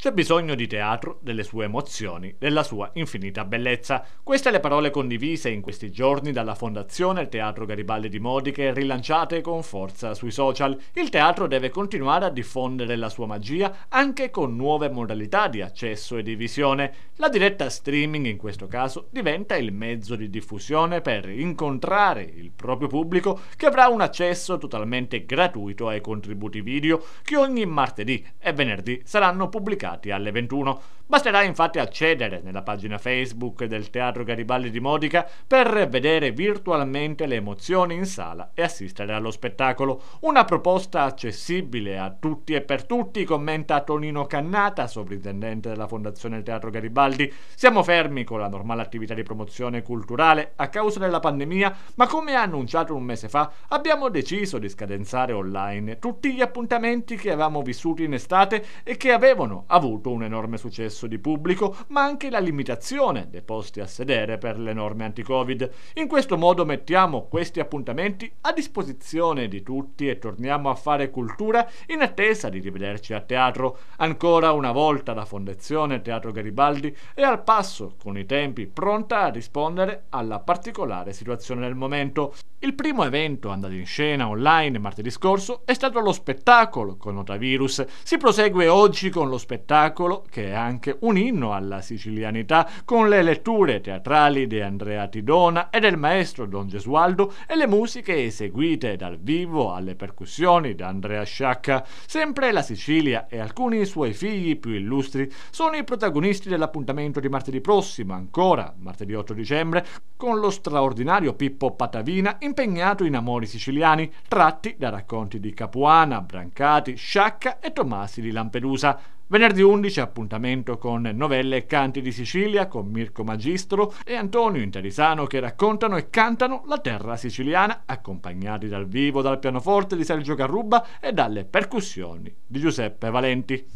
C'è bisogno di teatro, delle sue emozioni, della sua infinita bellezza. Queste le parole condivise in questi giorni dalla Fondazione Teatro Garibaldi di Modiche, rilanciate con forza sui social. Il teatro deve continuare a diffondere la sua magia anche con nuove modalità di accesso e di visione. La diretta streaming in questo caso diventa il mezzo di diffusione per incontrare il proprio pubblico che avrà un accesso totalmente gratuito ai contributi video che ogni martedì e venerdì saranno pubblicati pubblicati alle 21. Basterà infatti accedere nella pagina Facebook del Teatro Garibaldi di Modica per vedere virtualmente le emozioni in sala e assistere allo spettacolo. Una proposta accessibile a tutti e per tutti, commenta Tonino Cannata, sovrintendente della Fondazione Teatro Garibaldi. Siamo fermi con la normale attività di promozione culturale a causa della pandemia, ma come annunciato un mese fa abbiamo deciso di scadenzare online tutti gli appuntamenti che avevamo vissuto in estate e che avevano avuto avuto un enorme successo di pubblico, ma anche la limitazione dei posti a sedere per le norme anti-Covid. In questo modo mettiamo questi appuntamenti a disposizione di tutti e torniamo a fare cultura in attesa di rivederci a teatro. Ancora una volta la Fondazione Teatro Garibaldi è al passo con i tempi pronta a rispondere alla particolare situazione del momento. Il primo evento andato in scena online martedì scorso è stato lo spettacolo con Notavirus. Si prosegue oggi con lo spettacolo spettacolo che è anche un inno alla sicilianità con le letture teatrali di Andrea Tidona e del maestro Don Gesualdo e le musiche eseguite dal vivo alle percussioni da Andrea Sciacca. Sempre la Sicilia e alcuni suoi figli più illustri sono i protagonisti dell'appuntamento di martedì prossimo, ancora martedì 8 dicembre, con lo straordinario Pippo Patavina impegnato in amori siciliani tratti da racconti di Capuana, Brancati, Sciacca e Tommasi di Lampedusa. Venerdì 11 appuntamento con novelle e canti di Sicilia con Mirko Magistro e Antonio Interisano che raccontano e cantano la terra siciliana accompagnati dal vivo, dal pianoforte di Sergio Carruba e dalle percussioni di Giuseppe Valenti.